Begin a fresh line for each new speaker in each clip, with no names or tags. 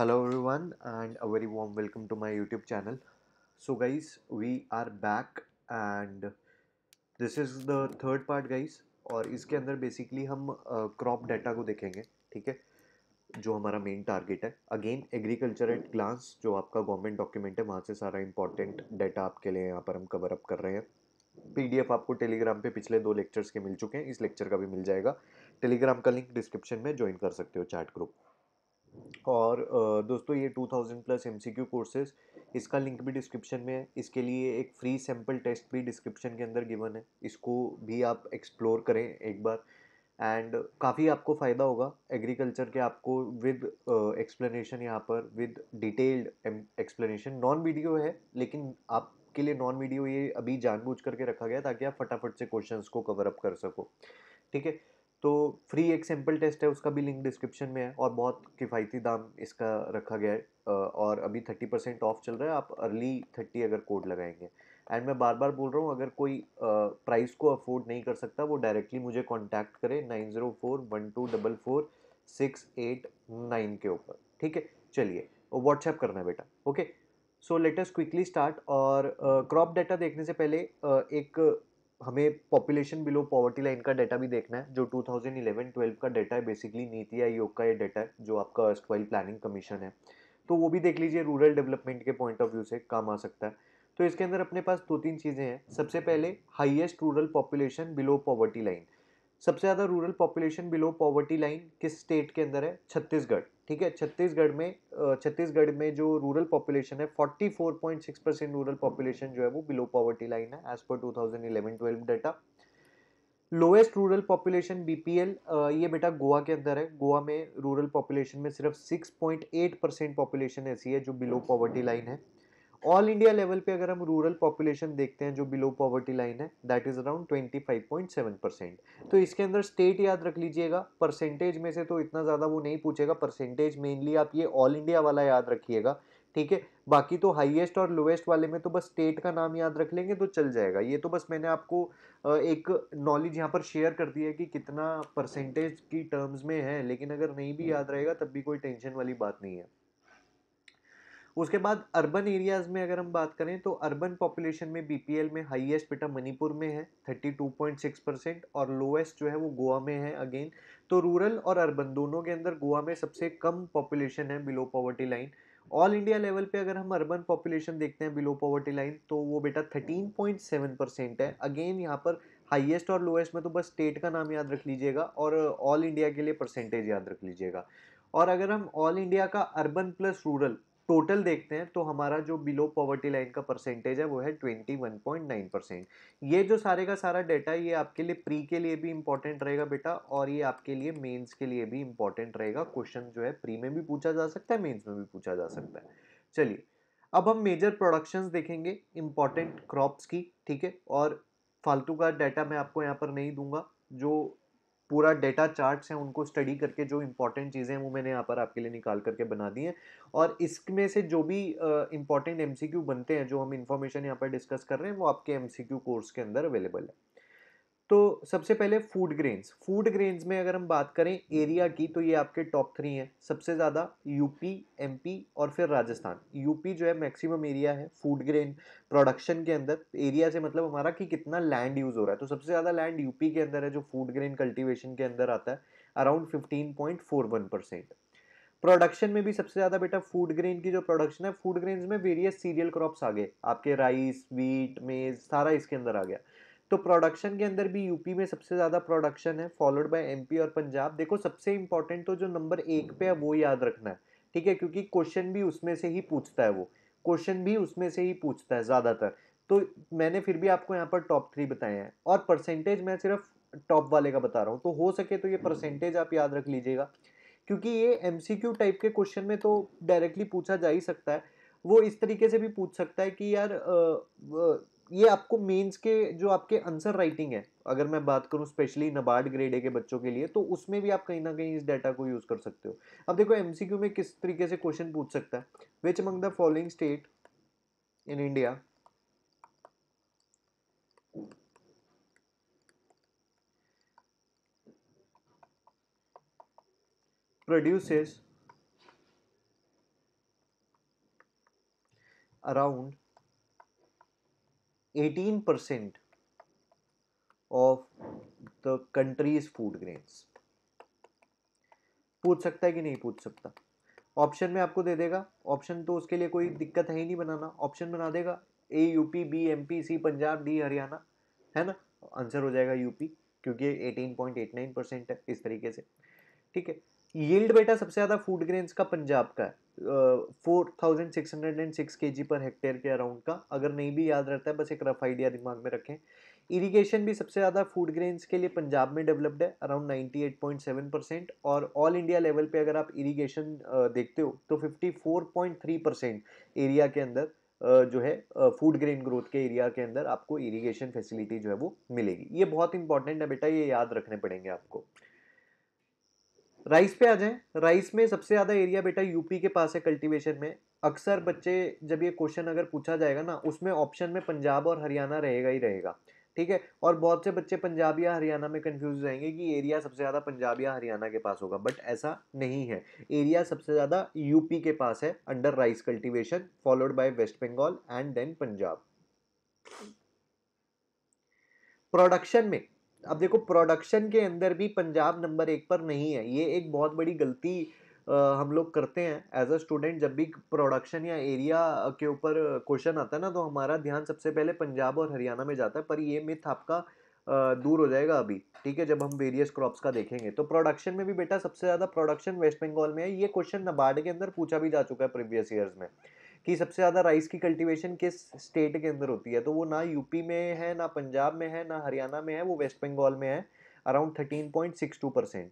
hello everyone and a very warm welcome to my YouTube channel so guys we are back and this is the third part guys और इसके अंदर basically हम crop uh, data को देखेंगे ठीक है जो हमारा मेन टारगेट है अगेन एग्रीकल्चर एट ग्लांस जो आपका गवर्नमेंट डॉक्यूमेंट है वहाँ से सारा इंपॉर्टेंट डाटा आपके लिए यहाँ पर हम कवर अप कर रहे हैं पी डी एफ आपको टेलीग्राम पर पिछले दो लेक्चर्स के मिल चुके हैं इस लेक्चर का भी मिल जाएगा टेलीग्राम का लिंक डिस्क्रिप्शन में ज्वाइन कर सकते हो चैट ग्रुप और दोस्तों ये 2000 प्लस एम क्यू कोर्सेज इसका लिंक भी डिस्क्रिप्शन में है इसके लिए एक फ्री सैम्पल टेस्ट भी डिस्क्रिप्शन के अंदर गिवन है इसको भी आप एक्सप्लोर करें एक बार एंड काफ़ी आपको फ़ायदा होगा एग्रीकल्चर के आपको विद एक्सप्लेनेशन यहाँ पर with detailed explanation non video है लेकिन आपके लिए नॉन वीडियो ये अभी जानबूझ करके रखा गया ताकि आप फटाफट से क्वेश्चंस को कवर अप कर सको ठीक है तो फ्री एक सिंपल टेस्ट है उसका भी लिंक डिस्क्रिप्शन में है और बहुत किफ़ायती दाम इसका रखा गया है और अभी थर्टी परसेंट ऑफ चल रहा है आप अर्ली थर्टी अगर कोड लगाएंगे एंड मैं बार बार बोल रहा हूँ अगर कोई प्राइस को अफोर्ड नहीं कर सकता वो डायरेक्टली मुझे कॉन्टैक्ट करे nine zero four one two double four six eight nine के ऊपर ठीक है चलिए व्हाट्सएप करना बेटा okay so latest quickly start और क्रॉप uh, डाटा देखने से पहले uh, एक हमें पॉपुलेशन बिलो पॉवर्टी लाइन का डाटा भी देखना है जो 2011-12 का डाटा है बेसिकली नीति आयोग का ये डाटा है जो आपका वाइल प्लानिंग कमीशन है तो वो भी देख लीजिए रूरल डेवलपमेंट के पॉइंट ऑफ व्यू से काम आ सकता है तो इसके अंदर अपने पास दो तीन चीज़ें हैं सबसे पहले highest rural population below poverty line सबसे ज़्यादा rural population below poverty line किस स्टेट के अंदर है छत्तीसगढ़ ठीक है छत्तीसगढ़ में छत्तीसगढ़ में जो रूरल पॉपुलेशन है 44.6 परसेंट रूरल पॉपुलेशन जो है वो बिलो पॉवर्टी लाइन है as per 2011-12 data lowest rural population BPL ये बेटा गोवा के अंदर है गोवा में रूरल पॉपुलेशन में सिर्फ 6.8 परसेंट पॉपुलेशन ऐसी है जो बिलो पॉवर्टी लाइन है ऑल इंडिया लेवल पे अगर हम रूरल पॉपुलेशन देखते हैं जो below poverty line that is इज अराउंड 25.7 परसेंट तो इसके अंदर स्टेट याद रख लीजिएगा परसेंटेज में से तो इतना ज़्यादा वो नहीं पूछेगा परसेंटेज मेनली आप ये ऑल इंडिया वाला याद रखिएगा ठीक है बाकी तो हाईएस्ट और लोएस्ट वाले में तो बस स्टेट का नाम याद रख लेंगे तो चल जाएगा ये तो बस मैंने आपको एक नॉलेज यहाँ पर शेयर कर दी है कि कितना परसेंटेज की टर्म्स में है लेकिन अगर नहीं भी हम्म। याद रहेगा तब भी कोई टेंशन वाली बात नहीं है उसके बाद अर्बन एरियाज़ में अगर हम बात करें तो अर्बन पॉपुलेशन में बीपीएल में हाईएस्ट बेटा मणिपुर में है 32.6 परसेंट और लोएस्ट जो है वो गोवा में है अगेन तो रूरल और अर्बन दोनों के अंदर गोवा में सबसे कम पॉपुलेशन है below poverty line all India level पे अगर हम अर्बन पॉपुलेशन देखते हैं बिलो पॉवर्टी लाइन तो वो बेटा 13.7 परसेंट है अगेन यहाँ पर हाईएस्ट और लोएस्ट में तो बस स्टेट का नाम याद रख लीजिएगा और ऑल इंडिया के लिए परसेंटेज याद रख लीजिएगा और अगर हम ऑल इंडिया का अर्बन प्लस रूरल टोटल देखते हैं तो हमारा जो बिलो पॉवर्टी लाइन का परसेंटेज है वो है 21.9 परसेंट ये जो सारे का सारा डेटा ये आपके लिए प्री के लिए भी इंपॉर्टेंट रहेगा बेटा और ये आपके लिए मेंस के लिए भी इंपॉर्टेंट रहेगा क्वेश्चन जो है प्री में भी पूछा जा सकता है मेंस में भी पूछा जा सकता है चलिए अब हम मेजर प्रोडक्शंस देखेंगे इंपॉर्टेंट क्रॉप्स की ठीक है और फालतू का डाटा मैं आपको यहाँ पर नहीं दूंगा जो पूरा डेटा चार्ट्स हैं उनको स्टडी करके जो इम्पॉर्टेंट चीज़ें हैं वो मैंने यहाँ पर आपके लिए निकाल करके बना दी हैं और इसमें से जो भी इंपॉर्टेंट एम बनते हैं जो हम इन्फॉर्मेशन यहाँ पर डिस्कस कर रहे हैं वो आपके एम कोर्स के अंदर अवेलेबल है तो सबसे पहले फूड ग्रेन्स फूड ग्रेन्स में अगर हम बात करें एरिया की तो ये आपके टॉप थ्री हैं सबसे ज़्यादा यूपी एमपी और फिर राजस्थान यूपी जो है मैक्सिमम एरिया है फूड ग्रेन प्रोडक्शन के अंदर एरिया से मतलब हमारा कि कितना लैंड यूज़ हो रहा है तो सबसे ज़्यादा लैंड यूपी के अंदर है जो फूड ग्रेन कल्टिवेशन के अंदर आता है around fifteen point four one percent production में भी सबसे ज़्यादा बेटा फूड ग्रेन की जो प्रोडक्शन है फूड ग्रेन्स में वेरियस सीरियल क्रॉप्स आ गए आपके राइस वीट मेज सारा इसके अंदर आ गया तो प्रोडक्शन के अंदर भी यूपी में सबसे ज़्यादा प्रोडक्शन है फॉलोड बाय एमपी और पंजाब देखो सबसे इम्पॉर्टेंट तो जो नंबर एक पे है वो याद रखना है ठीक है क्योंकि क्वेश्चन भी उसमें से ही पूछता है वो क्वेश्चन भी उसमें से ही पूछता है ज़्यादातर तो मैंने फिर भी आपको यहाँ पर टॉप थ्री बताए हैं और परसेंटेज मैं सिर्फ टॉप वाले का बता रहा हूँ तो हो सके तो ये परसेंटेज हम्म। आप याद रख लीजिएगा क्योंकि ये एम टाइप के क्वेश्चन में तो डायरेक्टली पूछा जा ही सकता है वो इस तरीके से भी पूछ सकता है कि यार ये आपको मेंस के जो आपके आंसर राइटिंग है अगर मैं बात करूँ स्पेशली नबार्ड ग्रेड ए के बच्चों के लिए तो उसमें भी आप कहीं ना कहीं इस डाटा को यूज़ कर सकते हो अब देखो एमसीक्यू में किस तरीके से क्वेश्चन पूछ सकता है which among the following state in India produces around 18 percent of the country's food grains पूछ सकता है कि नहीं पूछ सकता ऑप्शन में आपको दे देगा ऑप्शन तो उसके लिए कोई दिक्कत है ही नहीं बनाना ऑप्शन बना देगा A UP B M P C Punjab D Haryana है ना आंसर हो जाएगा यूपी क्योंकि 18.89 परसेंट है इस तरीके से ठीक है यील्ड बेटा सबसे ज़्यादा फूड ग्रेन्स का पंजाब का है four thousand six hundred and six K G per hectare के अराउंड का अगर नहीं भी याद रहता है बस एक रफ आइडिया दिमाग में रखें इरिगेशन भी सबसे ज़्यादा फूड ग्रेन्स के लिए पंजाब में डेवलप्ड है around eight point seven percent और ऑल इंडिया लेवल पे अगर आप इरिगेशन देखते हो तो fifty four point three percent area के अंदर जो है फूड ग्रेन ग्रोथ के एरिया के अंदर आपको इरिगेशन फैसिलिटी जो है वो मिलेगी ये बहुत इंपॉर्टेंट है बेटा ये याद रखने पड़ेंगे आपको राइस पे आ जाए राइस में सबसे ज़्यादा एरिया बेटा यूपी के पास है कल्टीवेशन में अक्सर बच्चे जब ये क्वेश्चन अगर पूछा जाएगा ना उसमें ऑप्शन में पंजाब और हरियाणा रहेगा ही रहेगा ठीक है और बहुत से बच्चे पंजाब या हरियाणा में कंफ्यूज रहेंगे कि एरिया सबसे ज़्यादा पंजाब या हरियाणा के पास होगा बट ऐसा नहीं है एरिया सबसे ज़्यादा यूपी के पास है under rice cultivation followed by West Bengal and then Punjab production में अब देखो प्रोडक्शन के अंदर भी पंजाब नंबर एक पर नहीं है ये एक बहुत बड़ी गलती हम लोग करते हैं एज अ स्टूडेंट जब भी प्रोडक्शन या एरिया के ऊपर क्वेश्चन आता है ना तो हमारा ध्यान सबसे पहले पंजाब और हरियाणा में जाता है पर ये मिथ आपका दूर हो जाएगा अभी ठीक है जब हम वेरियस क्रॉप्स का देखेंगे तो प्रोडक्शन में भी बेटा सबसे ज़्यादा प्रोडक्शन वेस्ट बंगाल में है ये क्वेश्चन नबार्ड के अंदर पूछा भी जा चुका है प्रीवियस ईयर्स में कि सबसे ज़्यादा राइस की कल्टीवेशन किस स्टेट के अंदर होती है तो वो ना यूपी में है ना पंजाब में है ना हरियाणा में है वो वेस्ट बंगाल में है around thirteen point six two percent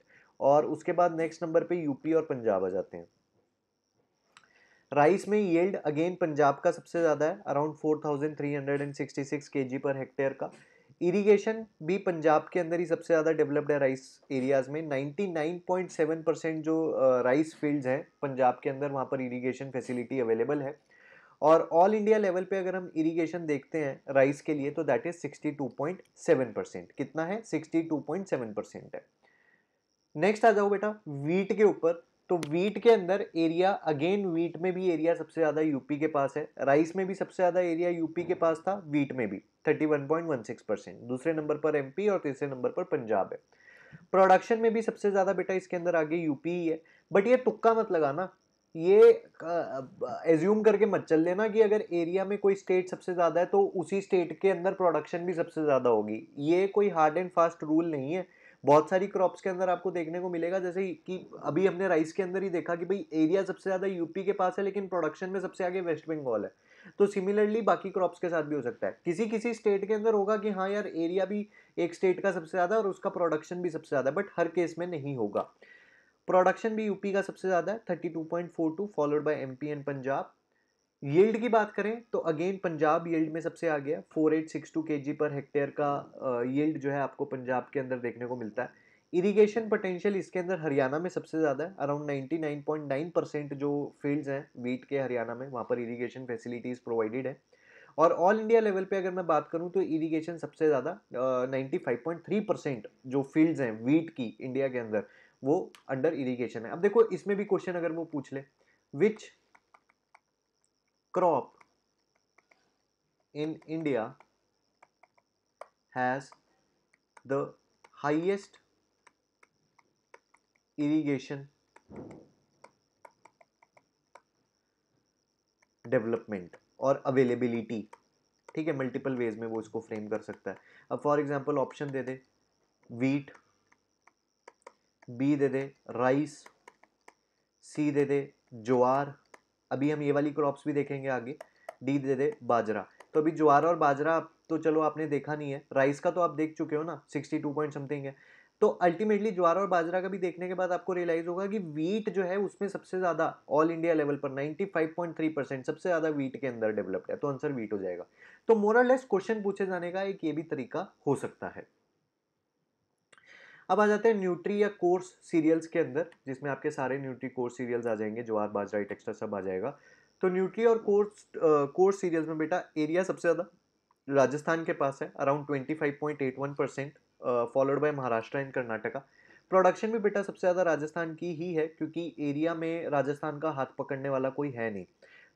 और उसके बाद नेक्स्ट नंबर पे यूपी और पंजाब आ जाते हैं राइस में येल्ड अगेन पंजाब का सबसे ज़्यादा है around four thousand three hundred and sixty six K G पर हेक्टेयर का इरिगेशन भी पंजाब के अंदर ही सबसे ज़्यादा डेवलप्ड है राइस एरियाज़ में 99.7 परसेंट जो राइस फील्ड्स हैं पंजाब के अंदर वहाँ पर इरिगेशन फैसिलिटी अवेलेबल है और ऑल इंडिया लेवल पे अगर हम इरिगेशन देखते हैं राइस के लिए तो दैट इज़ 62.7 परसेंट कितना है 62.7 परसेंट है नेक्स्ट आ जाओ बेटा वीट के ऊपर तो वीट के अंदर एरिया अगेन वीट में भी एरिया सबसे ज़्यादा यूपी के पास है राइस में भी सबसे ज़्यादा एरिया यूपी के पास था वीट में भी 31.16 परसेंट दूसरे नंबर पर एमपी और तीसरे नंबर पर पंजाब है प्रोडक्शन में भी सबसे ज़्यादा बेटा इसके अंदर आगे यूपी ही है बट ये तुक्का मत लगाना ये एज्यूम करके मत चल लेना कि अगर एरिया में कोई स्टेट सबसे ज़्यादा है तो उसी स्टेट के अंदर प्रोडक्शन भी सबसे ज़्यादा होगी ये कोई हार्ड एंड फास्ट रूल नहीं है बहुत सारी क्रॉप्स के अंदर आपको देखने को मिलेगा जैसे कि अभी हमने राइस के अंदर ही देखा कि भाई एरिया सबसे ज़्यादा यूपी के पास है लेकिन प्रोडक्शन में सबसे आगे वेस्ट बंगाल है तो सिमिलरली बाकी क्रॉप्स के साथ भी हो सकता है किसी किसी स्टेट के अंदर होगा कि हाँ यार एरिया भी एक स्टेट का सबसे ज़्यादा और उसका प्रोडक्शन भी सबसे ज़्यादा बट हर केस में नहीं होगा प्रोडक्शन भी यूपी का सबसे ज़्यादा है thirty two point four two followed by M P and Punjab yield की बात करें तो अगेन पंजाब यील्ड में सबसे आ गया फोर एट सिक्स टू के जी पर हेक्टेयर का यील्ड जो है आपको पंजाब के अंदर देखने को मिलता है इरिगेशन पोटेंशियल इसके अंदर हरियाणा में सबसे ज़्यादा है अराउंड नाइन परसेंट जो फील्ड्स हैं वीट के हरियाणा में वहाँ पर इरीगेशन फैसिलिटीज़ प्रोवाइडेड है और ऑल इंडिया लेवल पे अगर मैं बात करूँ तो इरीगेशन सबसे ज़्यादा ninety five point three percent जो फील्ड्स हैं वीट की इंडिया के अंदर वो अंडर इरीगेशन है अब देखो इसमें भी क्वेश्चन अगर वो पूछ ले which crop in India has the highest irrigation development और अवेलेबिलिटी ठीक है मल्टीपल वेज में वो इसको फ्रेम कर सकता है अब फॉर एग्जांपल ऑप्शन दे दे वीट बी दे दे राइस सी दे दे ज्वार अभी हम ये वाली क्रॉप्स भी देखेंगे आगे डी दे दे बाजरा तो अभी ज्वार और बाजरा तो चलो आपने देखा नहीं है राइस का तो आप देख चुके हो ना सिक्सटी टू पॉइंट समथिंग है तो अल्टीमेटली ज्वार और बाजरा का भी देखने के बाद आपको रियलाइज होगा कि वीट जो है उसमें सबसे ज़्यादा ऑल इंडिया लेवल पर 95.3 परसेंट सबसे ज़्यादा वीट के अंदर डेवलप्ड है तो आंसर वीट हो जाएगा तो मोरल लेस क्वेश्चन पूछे जाने का एक ये भी तरीका हो सकता है अब आ जाते हैं न्यूट्री या कोर्स सीरियल्स के अंदर जिसमें आपके सारे न्यूट्री कोर्स सीरियल्स आ जाएंगे ज्वार बाजरा टेक्स्टर सब आ जाएगा तो न्यूट्री और कोर्स कोर्स सीरियल्स में बेटा एरिया सबसे ज़्यादा राजस्थान के पास है around twenty five point eight one percent followed by Maharashtra and Karnataka production भी बेटा सबसे ज़्यादा राजस्थान की ही है क्योंकि एरिया में राजस्थान का हाथ पकड़ने वाला कोई है नहीं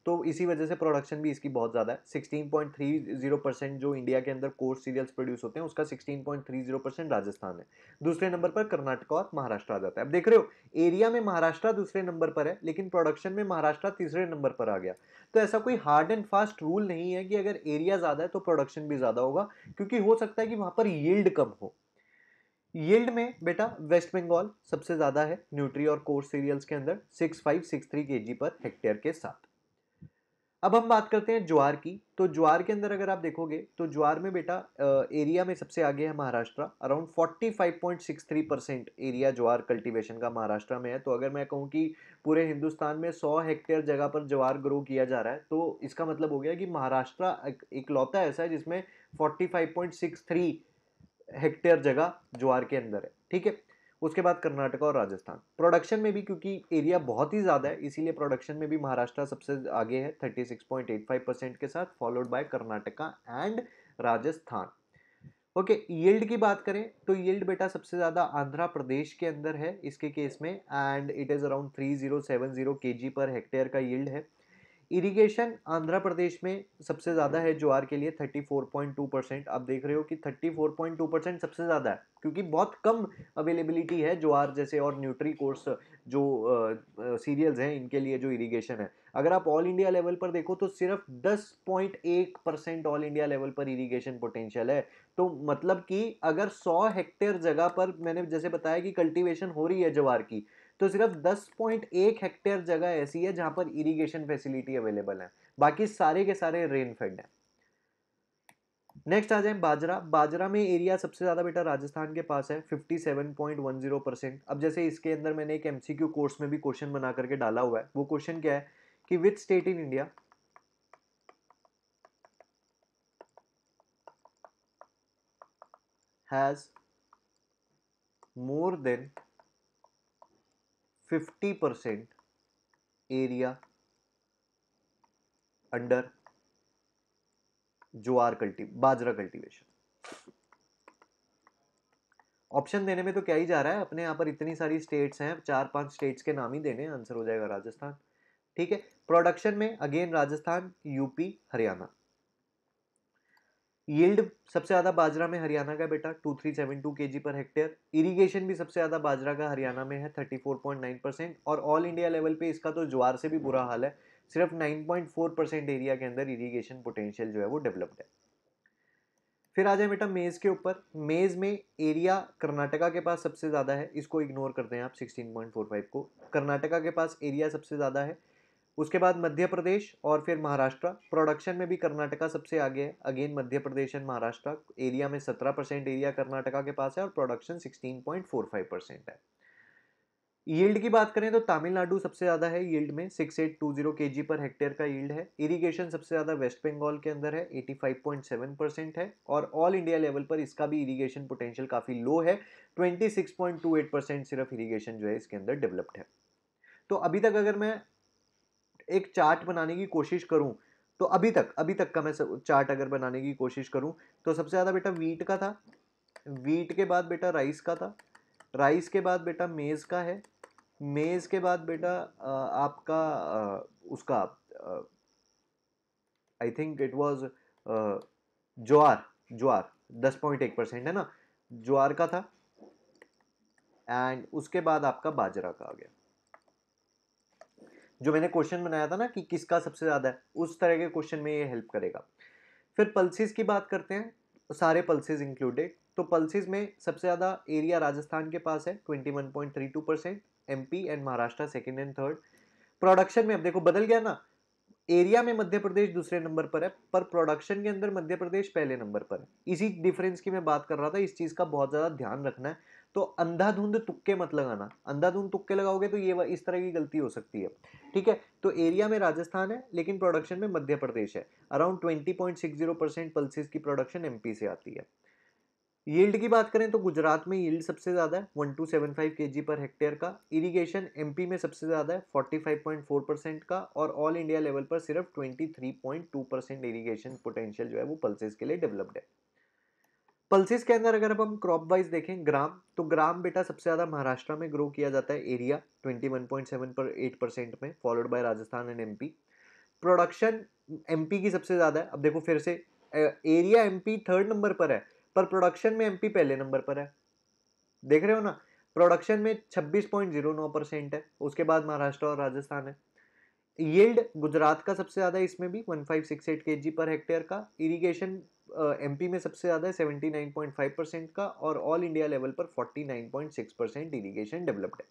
तो इसी वजह से प्रोडक्शन भी इसकी बहुत ज़्यादा है sixteen point three zero percent जो इंडिया के अंदर कोर सीरियल्स प्रोड्यूस होते हैं उसका sixteen point three zero percent Rajasthan है दूसरे नंबर पर कर्नाटका और महाराष्ट्र आ जाता है अब देख रहे हो एरिया में महाराष्ट्र दूसरे नंबर पर है लेकिन प्रोडक्शन में महाराष्ट्र तीसरे नंबर पर आ गया तो ऐसा कोई हार्ड एंड फास्ट रूल नहीं है कि अगर एरिया ज़्यादा है तो प्रोडक्शन भी ज़्यादा होगा क्योंकि हो सकता है कि वहाँ पर यील्ड कम हो यील्ड में बेटा वेस्ट बंगाल सबसे ज़्यादा है न्यूट्री और कोर्स सीरियल्स के अंदर सिक्स फाइव सिक्स थ्री के जी पर हेक्टेयर के साथ अब हम बात करते हैं ज्वार की तो ज्वार के अंदर अगर आप देखोगे तो ज्वार में बेटा एरिया में सबसे आगे है महाराष्ट्र अराउंड 45.63 परसेंट एरिया ज्वार कल्टीवेशन का महाराष्ट्र में है तो अगर मैं कहूँ कि पूरे हिंदुस्तान में 100 हेक्टेयर जगह पर ज्वार ग्रो किया जा रहा है तो इसका मतलब हो गया कि महाराष्ट्र एक लौता ऐसा है जिसमें फोर्टी हेक्टेयर जगह ज्वार के अंदर है ठीक है उसके बाद कर्नाटका और राजस्थान प्रोडक्शन में भी क्योंकि एरिया बहुत ही ज़्यादा है इसीलिए प्रोडक्शन में भी महाराष्ट्र सबसे आगे है 36.85 परसेंट के साथ followed by Karnataka and Rajasthan okay okay, yield की बात करें तो यील्ड बेटा सबसे ज़्यादा आंध्र प्रदेश के अंदर है इसके केस में and it is around three zero per hectare का यील्ड है इरिगेशन आंध्र प्रदेश में सबसे ज़्यादा है ज्वार के लिए 34.2 परसेंट आप देख रहे हो कि 34.2 परसेंट सबसे ज़्यादा है क्योंकि बहुत कम अवेलेबिलिटी है ज्वार जैसे और न्यूट्री कोर्स जो सीरियल्स हैं इनके लिए जो इरिगेशन है अगर आप ऑल इंडिया लेवल पर देखो तो सिर्फ 10.1 परसेंट ऑल इंडिया लेवल पर इरीगेशन पोटेंशियल है तो मतलब कि अगर सौ हेक्टेयर जगह पर मैंने जैसे बताया कि कल्टिवेशन हो रही है ज्वार की तो सिर्फ 10.1 हेक्टेयर जगह ऐसी है जहां पर इरिगेशन फैसिलिटी अवेलेबल है बाकी सारे के सारे रेनफेड हैं नेक्स्ट आ जाए बाजरा बाजरा में एरिया सबसे ज़्यादा बेटा राजस्थान के पास है 57.10 परसेंट अब जैसे इसके अंदर मैंने एक एमसीक्यू कोर्स में भी क्वेश्चन बना करके डाला हुआ है वो क्वेश्चन क्या है कि with state in India has more than 50 percent area under ज्वार कल्टी बाजरा कल्टीवेशन ऑप्शन देने में तो क्या ही जा रहा है अपने यहाँ पर इतनी सारी स्टेट्स हैं चार पांच स्टेट्स के नाम ही देने आंसर हो जाएगा राजस्थान ठीक है प्रोडक्शन में again Rajasthan UP Haryana yield सबसे ज़्यादा बाजरा में हरियाणा का बेटा टू थ्री सेवन टू के जी पर हेक्टेयर इरीगेशन भी सबसे ज़्यादा बाजरा का हरियाणा में है thirty four point nine percent और ऑल इंडिया लेवल पे इसका तो ज्वार से भी बुरा हाल है सिर्फ nine point four percent area के अंदर इरीगेशन पोटेंशियल जो है वो डेवलप्ड है फिर आ जाए बेटा मेज़ के ऊपर मेज़ में एरिया कर्नाटका के पास सबसे ज़्यादा है इसको इग्नोर करते हैं आप फाइव को कर्नाटका के पास एरिया सबसे ज़्यादा है उसके बाद मध्य प्रदेश और फिर महाराष्ट्र प्रोडक्शन में भी कर्नाटका सबसे आगे है again Madhya Pradesh and Maharashtra area में सत्रह परसेंट एरिया कर्नाटका के पास है और production sixteen point four five percent है यील्ड की बात करें तो तमिलनाडु सबसे ज़्यादा है यील्ड में 6820 केजी पर हेक्टेयर का यील्ड है इरीगेशन सबसे ज़्यादा वेस्ट बंगाल के अंदर है 85.7 परसेंट है और ऑल इंडिया लेवल पर इसका भी इरीगेशन पोटेंशियल काफ़ी लो है 26.28 परसेंट सिर्फ इरीगेशन जो है इसके अंदर डेवलप्ड है तो अभी तक अगर मैं एक चार्ट बनाने की कोशिश करूँ तो अभी तक अभी तक का मैं चार्ट अगर बनाने की कोशिश करूँ तो सबसे ज़्यादा बेटा वीट का था वीट के बाद बेटा राइस का था राइस के बाद बेटा मेज़ का है मेज़ के बाद बेटा आपका उसका I think it was jowar jowar दस पॉइंट एक परसेंट है ना ज्वार का था एंड उसके बाद आपका बाजरा का आ गया जो मैंने क्वेश्चन बनाया था ना कि किसका सबसे ज़्यादा है उस तरह के क्वेश्चन में ये हेल्प करेगा फिर पल्सिस की बात करते हैं सारे पल्सिस इंक्लूडेड तो पल्सिस में सबसे ज़्यादा एरिया राजस्थान के पास है twenty percent um and Maharashtra second and third production में अब देखो बदल गया ना एरिया में मध्य प्रदेश दूसरे नंबर पर है पर प्रोडक्शन के अंदर मध्य प्रदेश पहले नंबर पर है इसी डिफरेंस की मैं बात कर रहा था इस चीज़ का बहुत ज़्यादा ध्यान रखना है तो अंधाधुंध तुक्के मत लगाना अंधाधुंध तुक्के लगाओगे तो ये इस तरह की गलती हो सकती है ठीक है तो एरिया में राजस्थान है लेकिन प्रोडक्शन में मध्य प्रदेश है around twenty point six zero percent pulses की प्रोडक्शन एमपी से आती है यील्ड की बात करें तो गुजरात में यील्ड सबसे ज़्यादा है वन टू सेवन फाइव के जी पर हेक्टेयर का इरिगेशन एमपी में सबसे ज़्यादा है forty five point four percent का और ऑल इंडिया लेवल पर सिर्फ twenty three point two percent irrigation potential जो है वो पल्सेस के लिए डेवलप्ड है पल्सिस के अंदर अगर अब हम क्रॉप वाइज देखें ग्राम तो ग्राम बेटा सबसे ज़्यादा महाराष्ट्र में ग्रो किया जाता है एरिया 21.7 पर 8 परसेंट में followed by Rajasthan and MP production MP की सबसे ज़्यादा है अब देखो फिर से एरिया एमपी थर्ड नंबर पर है पर प्रोडक्शन में एमपी पहले नंबर पर है देख रहे हो ना प्रोडक्शन में छब्बीस परसेंट है उसके बाद महाराष्ट्र और राजस्थान है यील्ड गुजरात का सबसे ज़्यादा इसमें भी के जी पर हेक्टेयर का इरिगेशन एमपी में सबसे ज़्यादा है seventy nine point five percent का और ऑल इंडिया लेवल पर forty nine point six percent irrigation developed है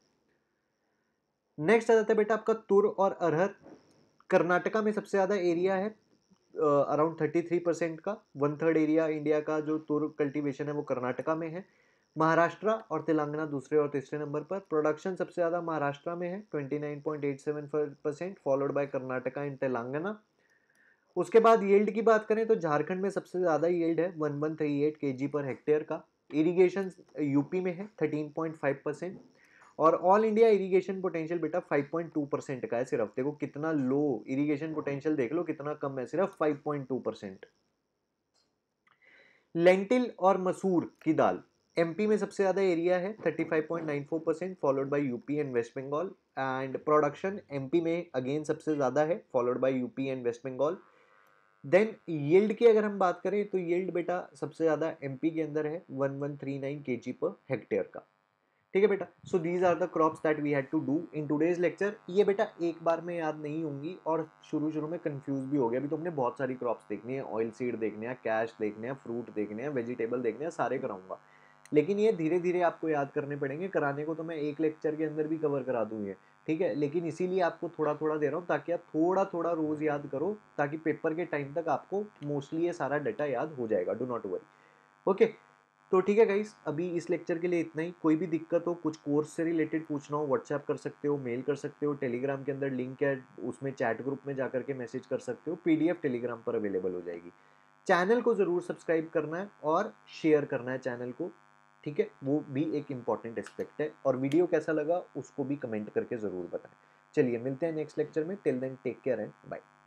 नेक्स्ट आ जाता है बेटा आपका तुर और अरहर कर्नाटका में सबसे ज़्यादा एरिया है अराउंड थर्टी थ्री परसेंट का वन थर्ड एरिया इंडिया का जो तुर कल्टिवेशन है वो कर्नाटका में है महाराष्ट्र और तेलंगाना दूसरे और तीसरे नंबर पर प्रोडक्शन सबसे ज़्यादा महाराष्ट्र में है twenty nine point eight seven percent followed by Karnataka and Telangana उसके बाद येल्ड की बात करें तो झारखंड में सबसे ज़्यादा येल्ड है वन वन थ्री एट के जी पर हेक्टेयर का इरीगेशन यूपी में है थर्टीन पॉइंट फाइव परसेंट और ऑल इंडिया इरीगेशन पोटेंशियल बेटा टू परसेंट का है सिर्फ देखो कितना लो इरीगेशन पोटेंशियल देख लो कितना कम है सिर्फ five point two percent lentil और मसूर की दाल एमपी में सबसे ज़्यादा एरिया है 35.94 percent followed by UP and West Bengal and production MP में अगेन सबसे ज़्यादा है followed by UP and West Bengal then yield की अगर हम बात करें तो यील्ड बेटा सबसे ज़्यादा एमपी के अंदर है 1139 जी पर हेक्टेयर का ठीक है बेटा so these are the crops that we had to do in today's lecture ये बेटा एक बार में याद नहीं होंगी और शुरू शुरू में कंफ्यूज भी हो गया अभी तो हमने बहुत सारी क्रॉप्स देखनी है ऑयल सीड देखने हैं कैश देखने हैं फ्रूट देखने हैं वेजिटेबल देखने हैं सारे कराऊंगा लेकिन ये धीरे धीरे आपको याद करने पड़ेंगे कराने को तो मैं एक लेक्चर के अंदर भी कवर करा दूँ ये ठीक है लेकिन इसीलिए आपको थोड़ा थोड़ा दे रहा हूँ ताकि आप थोड़ा थोड़ा रोज़ याद करो ताकि पेपर के टाइम तक आपको मोस्टली ये सारा डाटा याद हो जाएगा डो नॉट वरी ओके तो ठीक है गाइस अभी इस लेक्चर के लिए इतना ही कोई भी दिक्कत हो कुछ कोर्स से रिलेटेड पूछना हो व्हाट्सएप कर सकते हो मेल कर सकते हो टेलीग्राम के अंदर लिंक है उसमें चैट ग्रुप में जा करके मैसेज कर सकते हो पीडीएफ टेलीग्राम पर अवेलेबल हो जाएगी चैनल को ज़रूर सब्सक्राइब करना है और शेयर करना है चैनल को ठीक है वो भी एक इम्पॉर्टेंट एस्पेक्ट है और वीडियो कैसा लगा उसको भी कमेंट करके ज़रूर बताएं चलिए मिलते हैं नेक्स्ट लेक्चर में till then take care and bye